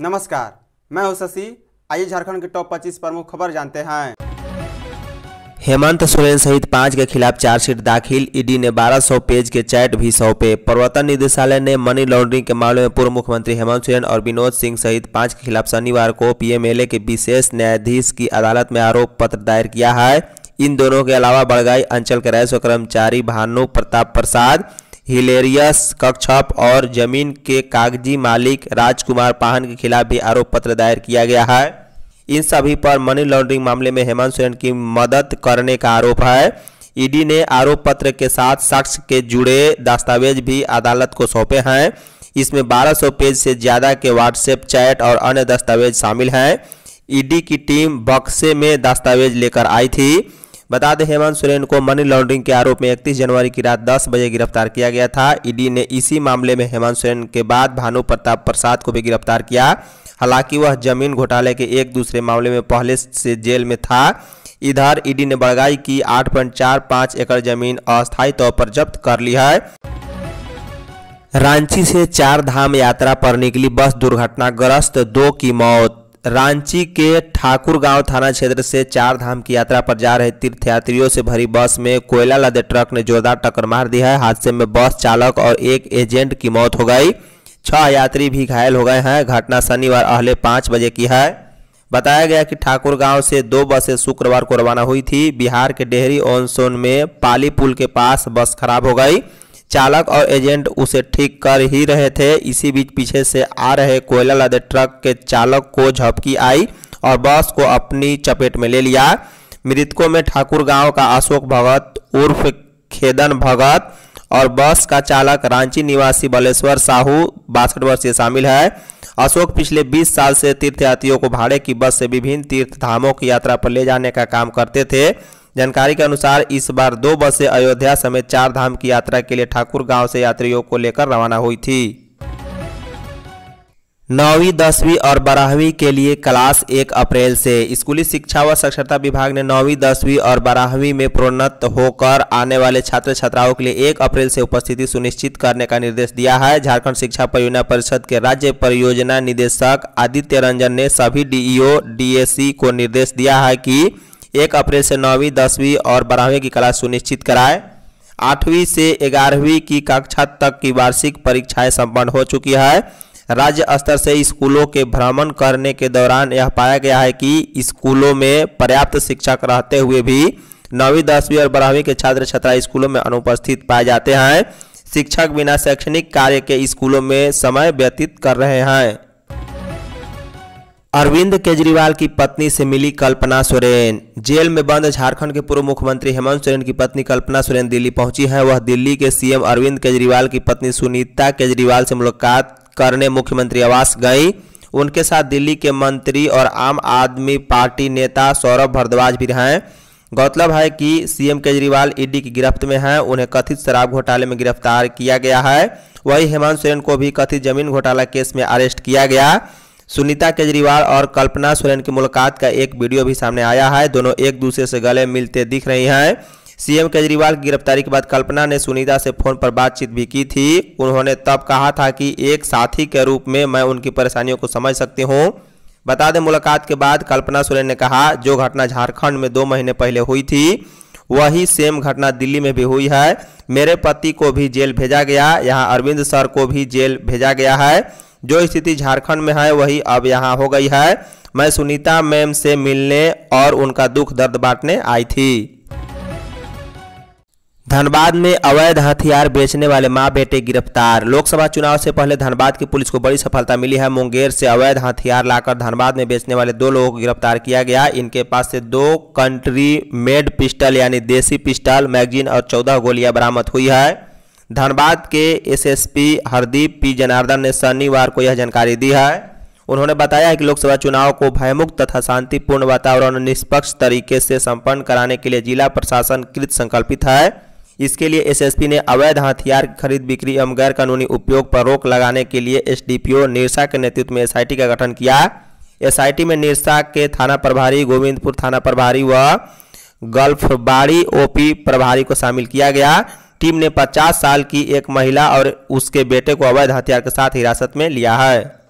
नमस्कार मैं हूं शशि आइए झारखंड के टॉप 25 प्रमुख खबर जानते हैं हेमंत सोरेन सहित पांच के खिलाफ चार्जशीट दाखिल ईडी ने 1200 पेज के चैट भी सौंपे प्रवर्तन निदेशालय ने मनी लॉन्ड्रिंग के मामले में पूर्व मुख्यमंत्री हेमंत सोरेन और विनोद सिंह सहित पांच के खिलाफ शनिवार को पीएमएलए के विशेष न्यायाधीश की अदालत में आरोप पत्र दायर किया है इन दोनों के अलावा बड़गाई अंचल के रह कर्मचारी भानु प्रताप प्रसाद हिलेरियस कक्षप और जमीन के कागजी मालिक राजकुमार पाहन के खिलाफ भी आरोप पत्र दायर किया गया है इन सभी पर मनी लॉन्ड्रिंग मामले में हेमंत सोरेन की मदद करने का आरोप है ईडी ने आरोप पत्र के साथ शख्स के जुड़े दस्तावेज भी अदालत को सौंपे हैं इसमें 1200 पेज से ज़्यादा के व्हाट्सएप चैट और अन्य दस्तावेज शामिल हैं ईडी की टीम बक्से में दस्तावेज लेकर आई थी बता दें हेमंत सोरेन को मनी लॉन्ड्रिंग के आरोप में 31 जनवरी की रात 10 बजे गिरफ्तार किया गया था ईडी ने इसी मामले में हेमंत सोरेन के बाद भानु प्रताप प्रसाद को भी गिरफ्तार किया हालांकि वह जमीन घोटाले के एक दूसरे मामले में पहले से जेल में था इधर ईडी ने बड़गाई की आठ एकड़ जमीन अस्थायी तौर पर जब्त कर ली है रांची से चार धाम यात्रा पर निकली बस दुर्घटनाग्रस्त दो की मौत रांची के ठाकुर गांव थाना क्षेत्र से चार धाम की यात्रा पर जा रहे तीर्थयात्रियों से भरी बस में कोयला लदे ट्रक ने जोरदार टक्कर मार दी है हादसे में बस चालक और एक एजेंट की मौत हो गई छह यात्री भी घायल हो गए हैं घटना शनिवार अहले पाँच बजे की है बताया गया कि ठाकुर गांव से दो बसें शुक्रवार को रवाना हुई थी बिहार के डेहरी सोन में पाली पुल के पास बस खराब हो गई चालक और एजेंट उसे ठीक कर ही रहे थे इसी बीच पीछे से आ रहे कोयला लदे ट्रक के चालक को झपकी आई और बस को अपनी चपेट में ले लिया मृतकों में ठाकुर गांव का अशोक भगत उर्फ खेदन भगत और बस का चालक रांची निवासी बलेश्वर साहू बासठ वर्षीय शामिल है अशोक पिछले 20 साल से तीर्थयात्रियों को भाड़े की बस से विभिन्न तीर्थ धामों की यात्रा पर ले जाने का काम करते थे जानकारी के अनुसार इस बार दो बसें अयोध्या समेत चार धाम की यात्रा के लिए ठाकुर गांव से यात्रियों को लेकर रवाना हुई थी नौवीं दसवीं और बारहवीं के लिए क्लास एक अप्रैल से स्कूली शिक्षा व साक्षरता विभाग ने नौवीं दसवीं और बारहवीं में प्रोन्नत होकर आने वाले छात्र छात्राओं के लिए एक अप्रैल से उपस्थिति सुनिश्चित करने का निर्देश दिया है झारखंड शिक्षा परियोजना परिषद के राज्य परियोजना निदेशक आदित्य रंजन ने सभी डीईओ डीएससी को निर्देश दिया है कि एक अप्रैल से नौवीं दसवीं और बारहवीं की क्लास सुनिश्चित कराए आठवीं से ग्यारहवीं की कक्षा तक की वार्षिक परीक्षाएं संपन्न हो चुकी है राज्य स्तर से स्कूलों के भ्रमण करने के दौरान यह पाया गया है कि स्कूलों में पर्याप्त शिक्षक रहते हुए भी नौवीं दसवीं और बारहवीं के छात्र छात्रा स्कूलों में अनुपस्थित पाए जाते हैं शिक्षक बिना शैक्षणिक कार्य के स्कूलों में समय व्यतीत कर रहे हैं अरविंद केजरीवाल की पत्नी से मिली कल्पना सोरेन जेल में बंद झारखंड के पूर्व मुख्यमंत्री हेमंत सोरेन की पत्नी कल्पना सोरेन दिल्ली पहुंची है वह दिल्ली के सीएम अरविंद केजरीवाल की पत्नी सुनीता केजरीवाल से मुलाकात करने मुख्यमंत्री आवास गई उनके साथ दिल्ली के मंत्री और आम आदमी पार्टी नेता सौरभ भारद्वाज भी हैं गौरतलब है कि सीएम केजरीवाल ईडी की गिरफ्त में हैं उन्हें कथित शराब घोटाले में गिरफ्तार किया गया है वहीं हेमंत सोरेन को भी कथित जमीन घोटाला केस में अरेस्ट किया गया सुनीता केजरीवाल और कल्पना सोरेन की मुलाकात का एक वीडियो भी सामने आया है दोनों एक दूसरे से गले मिलते दिख रही हैं सीएम केजरीवाल की गिरफ्तारी के बाद कल्पना ने सुनीता से फोन पर बातचीत भी की थी उन्होंने तब कहा था कि एक साथी के रूप में मैं उनकी परेशानियों को समझ सकती हूँ बता दें मुलाकात के बाद कल्पना सोरेन ने कहा जो घटना झारखंड में दो महीने पहले हुई थी वही सेम घटना दिल्ली में भी हुई है मेरे पति को भी जेल भेजा गया यहाँ अरविंद सर को भी जेल भेजा गया है जो स्थिति झारखंड में है वही अब यहाँ हो गई है मैं सुनीता मैम से मिलने और उनका दुख दर्द बांटने आई थी धनबाद में अवैध हथियार बेचने वाले मां बेटे गिरफ्तार लोकसभा चुनाव से पहले धनबाद की पुलिस को बड़ी सफलता मिली है मुंगेर से अवैध हथियार लाकर धनबाद में बेचने वाले दो लोगों को गिरफ्तार किया गया इनके पास से दो कंट्री मेड पिस्टल यानी देसी पिस्टल मैगजीन और चौदह गोलियां बरामद हुई है धनबाद के एसएसपी हरदीप पी जनार्दन ने शनिवार को यह जानकारी दी है उन्होंने बताया है कि लोकसभा चुनाव को भयमुक्त तथा शांतिपूर्ण वातावरण निष्पक्ष तरीके से संपन्न कराने के लिए जिला प्रशासन कृत संकल्पित है इसके लिए एसएसपी ने अवैध हथियार की खरीद बिक्री एवं गैर कानूनी उपयोग पर रोक लगाने के लिए एसडीपीओ निरसा के नेतृत्व में एसआईटी का गठन किया एसआईटी में निरसा के थाना प्रभारी गोविंदपुर थाना प्रभारी व गल्फबाड़ी ओपी प्रभारी को शामिल किया गया टीम ने 50 साल की एक महिला और उसके बेटे को अवैध हथियार के साथ हिरासत में लिया है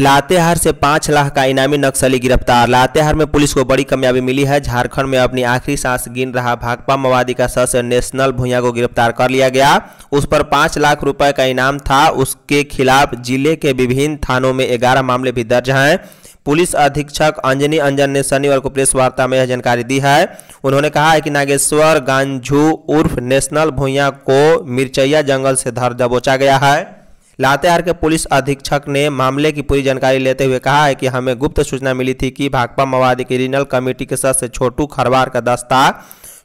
लातेहार से पांच लाख का इनामी नक्सली गिरफ्तार लातेहार में पुलिस को बड़ी कामयाबी मिली है झारखंड में अपनी आखिरी सांस गिन रहा भाकपा माओवादी का सदस्य नेशनल भूया को गिरफ्तार कर लिया गया उस पर पांच लाख रुपए का इनाम था उसके खिलाफ जिले के विभिन्न थानों में ग्यारह मामले भी दर्ज हैं पुलिस अधीक्षक अंजनी अंजन ने शनिवार को प्रेस वार्ता में यह जानकारी दी है उन्होंने कहा है कि नागेश्वर गांझू उर्फ नेशनल भूया को मिर्चैया जंगल से धर दबोचा गया है लातेहार के पुलिस अधीक्षक ने मामले की पूरी जानकारी लेते हुए कहा है कि हमें गुप्त सूचना मिली थी कि भाकपा माओवादी की रीजनल कमेटी के सदस्य छोटू खरवार का दस्ता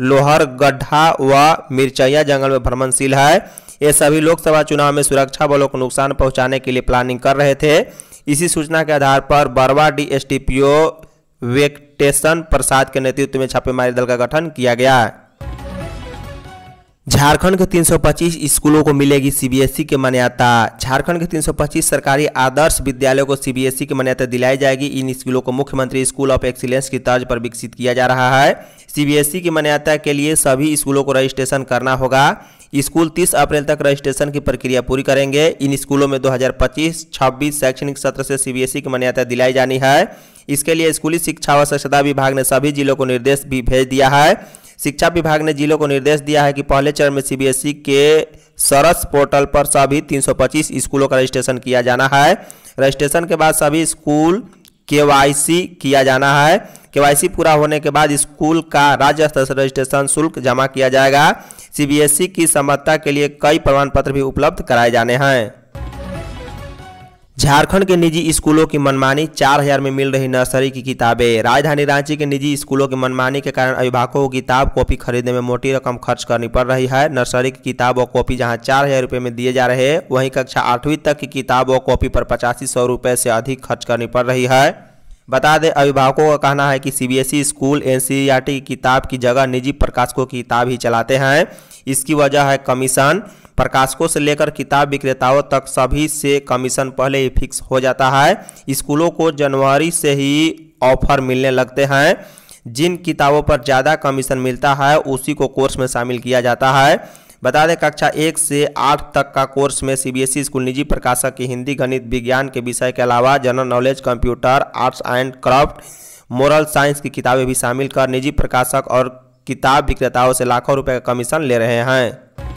लोहर गड्ढा व मिर्चैया जंगल में भ्रमणशील है ये सभी लोकसभा चुनाव में सुरक्षा बलों को नुकसान पहुंचाने के लिए प्लानिंग कर रहे थे इसी सूचना के आधार पर बरवा D S T P O वेक्टेशन प्रसाद के नेतृत्व में छापेमारी दल का गठन किया गया झारखंड के 325 स्कूलों को मिलेगी सीबीएसई की मान्यता झारखंड के 325 सरकारी आदर्श विद्यालयों को सीबीएसई की मान्यता दिलाई जाएगी इन स्कूलों को मुख्यमंत्री स्कूल ऑफ एक्सीलेंस की तर्ज पर विकसित किया जा रहा है सीबीएसई की मान्यता के लिए सभी स्कूलों को रजिस्ट्रेशन करना होगा स्कूल 30 अप्रैल तक रजिस्ट्रेशन की प्रक्रिया पूरी करेंगे इन स्कूलों में 2025-26 शैक्षणिक सत्र से सीबीएसई की मान्यता दिलाई जानी है इसके लिए स्कूली शिक्षा व स्वच्छता विभाग ने सभी जिलों को निर्देश भी भेज दिया है शिक्षा विभाग ने जिलों को निर्देश दिया है कि पहले चरण में सीबीएसई के सरस पोर्टल पर सभी 325 स्कूलों का रजिस्ट्रेशन किया जाना है रजिस्ट्रेशन के बाद सभी स्कूल केवाईसी किया जाना है केवाईसी पूरा होने के बाद स्कूल का राज्य स्तर से रजिस्ट्रेशन शुल्क जमा किया जाएगा सीबीएसई की समर्थता के लिए कई प्रमाण पत्र भी उपलब्ध कराए जाने हैं झारखंड के निजी स्कूलों की मनमानी चार हजार में मिल रही नर्सरी की किताबें राजधानी रांची के निजी स्कूलों की मनमानी के कारण अभिभावकों को किताब कॉपी खरीदने में मोटी रकम खर्च करनी पड़ रही है नर्सरी की किताब और कॉपी जहां चार हजार रुपये में दिए जा रहे हैं वहीं कक्षा आठवीं तक की किताब और कॉपी पर पचासी सौ रुपये से अधिक खर्च करनी पड़ रही है बता दें अभिभावकों का कहना है कि सी स्कूल एन की किताब की जगह निजी प्रकाशकों की किताब ही चलाते हैं इसकी वजह है कमीशन प्रकाशकों से लेकर किताब विक्रेताओं तक सभी से कमीशन पहले ही फिक्स हो जाता है स्कूलों को जनवरी से ही ऑफर मिलने लगते हैं जिन किताबों पर ज़्यादा कमीशन मिलता है उसी को कोर्स में शामिल किया जाता है बता दें कक्षा एक से आठ तक का कोर्स में सीबीएसई स्कूल निजी प्रकाशक की हिंदी गणित विज्ञान के विषय के अलावा general knowledge computer arts and craft moral science की किताबें भी शामिल कर निजी प्रकाशक और किताब विक्रेताओं से लाखों रुपए का कमीशन ले रहे हैं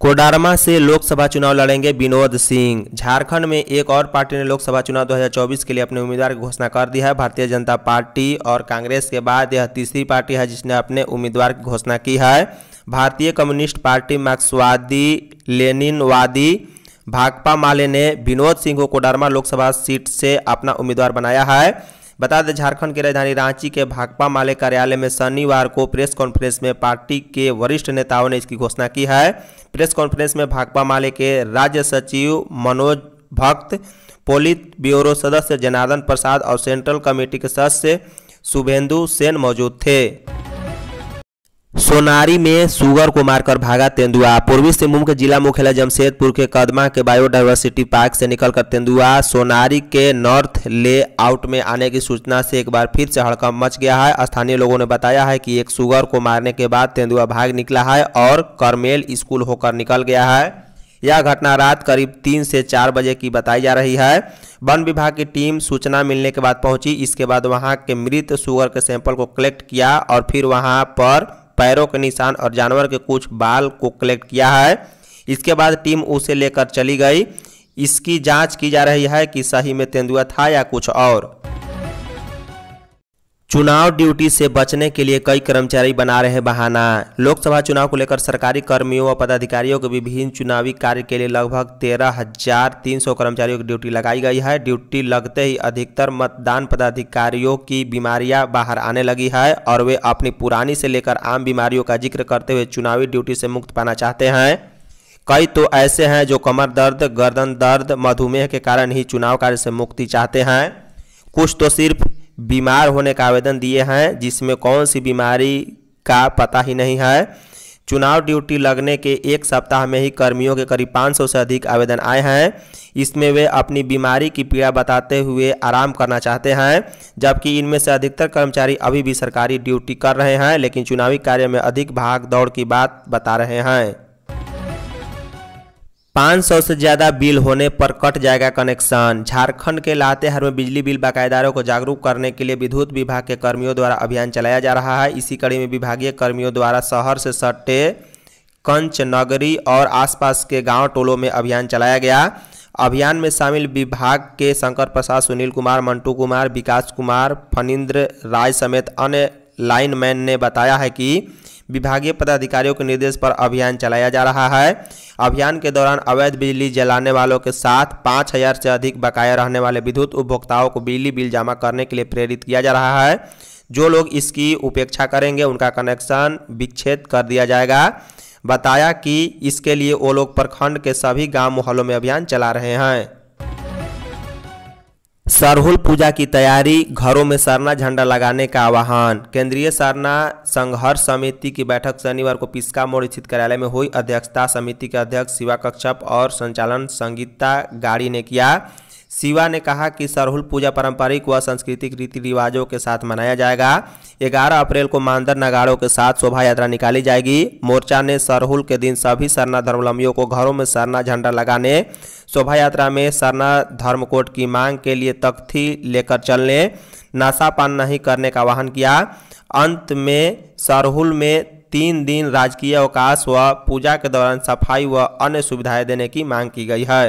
कोडारमा से लोकसभा चुनाव लड़ेंगे विनोद सिंह झारखंड में एक और पार्टी ने लोकसभा चुनाव 2024 के लिए अपने उम्मीदवार की घोषणा कर दी है भारतीय जनता पार्टी और कांग्रेस के बाद यह तीसरी पार्टी है जिसने अपने उम्मीदवार की घोषणा की है भारतीय कम्युनिस्ट पार्टी मार्क्सवादी लेनिनवादी भाकपा माले ने विनोद सिंह को कोडारमा लोकसभा सीट से अपना उम्मीदवार बनाया है बता दें झारखंड की राजधानी रांची के भाकपा माले कार्यालय में शनिवार को प्रेस कॉन्फ्रेंस में पार्टी के वरिष्ठ नेताओं ने इसकी घोषणा की है प्रेस कॉन्फ्रेंस में भाकपा माले के राज्य सचिव मनोज भक्त पोलित ब्यूरो सदस्य जनार्दन प्रसाद और सेंट्रल कमेटी के सदस्य शुभेंदु सेन मौजूद थे सोनारी में सुगर को मारकर भागा तेंदुआ पूर्वी सिंहभूम के जिला मुख्यालय जमशेदपुर के कदमा के बायोडाइवर्सिटी पार्क से निकलकर तेंदुआ सोनारी के नॉर्थ ले आउट में आने की सूचना से एक बार फिर से हड़कम मच गया है स्थानीय लोगों ने बताया है कि एक सुगर को मारने के बाद तेंदुआ भाग निकला है और करमेल स्कूल होकर निकल गया है यह घटना रात करीब तीन से चार बजे की बताई जा रही है वन विभाग की टीम सूचना मिलने के बाद पहुंची इसके बाद वहां के मृत सुगर के सैंपल को कलेक्ट किया और फिर वहां पर पैरों के निशान और जानवर के कुछ बाल को कलेक्ट किया है इसके बाद टीम उसे लेकर चली गई इसकी जांच की जा रही है कि सही में तेंदुआ था या कुछ और चुनाव ड्यूटी से बचने के लिए कई कर्मचारी बना रहे बहाना लोकसभा चुनाव को लेकर सरकारी कर्मियों व पदाधिकारियों के विभिन्न चुनावी कार्य के लिए लगभग तेरह हजार तीन सौ कर्मचारियों की ड्यूटी लगाई गई है ड्यूटी लगते ही अधिकतर मतदान पदाधिकारियों की बीमारियां बाहर आने लगी है और वे अपनी पुरानी से लेकर आम बीमारियों का जिक्र करते हुए चुनावी ड्यूटी से मुक्त पाना चाहते हैं कई तो ऐसे हैं जो कमर दर्द गर्दन दर्द मधुमेह के कारण ही चुनाव कार्य से मुक्ति चाहते हैं कुछ तो सिर्फ बीमार होने का आवेदन दिए हैं जिसमें कौन सी बीमारी का पता ही नहीं है चुनाव ड्यूटी लगने के एक सप्ताह में ही कर्मियों के करीब 500 से अधिक आवेदन आए हैं इसमें वे अपनी बीमारी की पीड़ा बताते हुए आराम करना चाहते हैं जबकि इनमें से अधिकतर कर्मचारी अभी भी सरकारी ड्यूटी कर रहे हैं लेकिन चुनावी कार्य में अधिक भाग दौड़ की बात बता रहे हैं 500 से ज़्यादा बिल होने पर कट जाएगा कनेक्शन झारखंड के लातेहार में बिजली बिल बाकायदारों को जागरूक करने के लिए विद्युत विभाग के कर्मियों द्वारा अभियान चलाया जा रहा है इसी कड़ी में विभागीय कर्मियों द्वारा शहर से सटे कंच नगरी और आसपास के गांव टोलों में अभियान चलाया गया अभियान में शामिल विभाग के शंकर प्रसाद सुनील कुमार मंटू कुमार विकास कुमार फनिंद्र राय समेत अन्य लाइनमैन ने बताया है कि विभागीय पदाधिकारियों के निर्देश पर अभियान चलाया जा रहा है अभियान के दौरान अवैध बिजली जलाने वालों के साथ पाँच हज़ार से अधिक बकाया रहने वाले विद्युत उपभोक्ताओं को बिजली बिल जमा करने के लिए प्रेरित किया जा रहा है जो लोग इसकी उपेक्षा करेंगे उनका कनेक्शन विच्छेद कर दिया जाएगा बताया कि इसके लिए वो लोग प्रखंड के सभी गाँव मोहल्लों में अभियान चला रहे हैं सरहुल पूजा की तैयारी घरों में सरना झंडा लगाने का आह्वान केंद्रीय सरना संघर्ष समिति की बैठक शनिवार को पिस्का मोड़ स्थित कार्यालय में हुई अध्यक्षता समिति के अध्यक्ष शिवा कक्षप और संचालन संगीता गाड़ी ने किया शिवा ने कहा कि सरहुल पूजा पारंपरिक व सांस्कृतिक रीति रिवाजों के साथ मनाया जाएगा 11 अप्रैल को मानदर नगाड़ों के साथ शोभा यात्रा निकाली जाएगी मोर्चा ने सरहुल के दिन सभी सरना धर्मावलंबियों को घरों में सरना झंडा लगाने शोभा यात्रा में सरना धर्मकोट की मांग के लिए तख्ती लेकर चलने नशा पान नहीं करने का आह्वान किया अंत में सरहुल में तीन दिन राजकीय अवकाश व पूजा के दौरान सफाई व अन्य सुविधाएं देने की मांग की गई है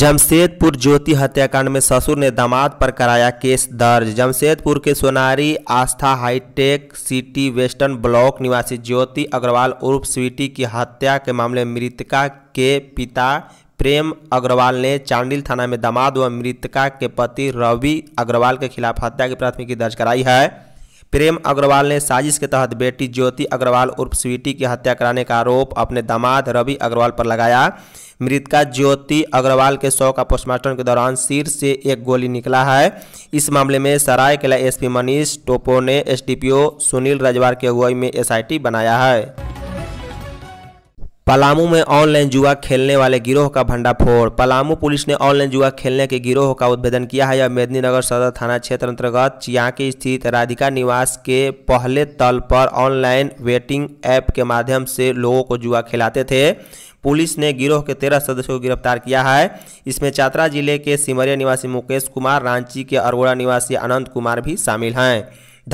जमशेदपुर ज्योति हत्याकांड में ससुर ने दामाद पर कराया केस दर्ज जमशेदपुर के Sonari Astha hitech city western block निवासी ज्योति अग्रवाल उर्फ स्वीटी की हत्या के मामले में मृतका के पिता प्रेम अग्रवाल ने चांडिल थाना में दामाद व मृतका के पति रवि अग्रवाल के खिलाफ हत्या की प्राथमिकी दर्ज कराई है प्रेम अग्रवाल ने साजिश के तहत बेटी ज्योति अग्रवाल उर्फ स्वीटी की हत्या कराने का आरोप अपने दामाद रवि अग्रवाल पर लगाया मृतका ज्योति अग्रवाल के शव का पोस्टमार्टम के दौरान सिर से एक गोली निकला है इस मामले में किला एसपी मनीष टोपो ने एसडीपीओ सुनील रजवार की अगुवाई में एसआईटी बनाया है पलामू में ऑनलाइन जुआ खेलने वाले गिरोह का भंडाफोड़ पलामू पुलिस ने ऑनलाइन जुआ खेलने के गिरोह का उद्भेदन किया है यह मेदिनीनगर सदर थाना क्षेत्र अंतर्गत चियांकी स्थित राधिका निवास के पहले तल पर ऑनलाइन वेटिंग ऐप के माध्यम से लोगों को जुआ खिलाते थे पुलिस ने गिरोह के तेरह सदस्यों को गिरफ्तार किया है इसमें चात्रा जिले के सिमरिया निवासी मुकेश कुमार रांची के अरगोड़ा निवासी अनंत कुमार भी शामिल हैं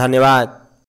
धन्यवाद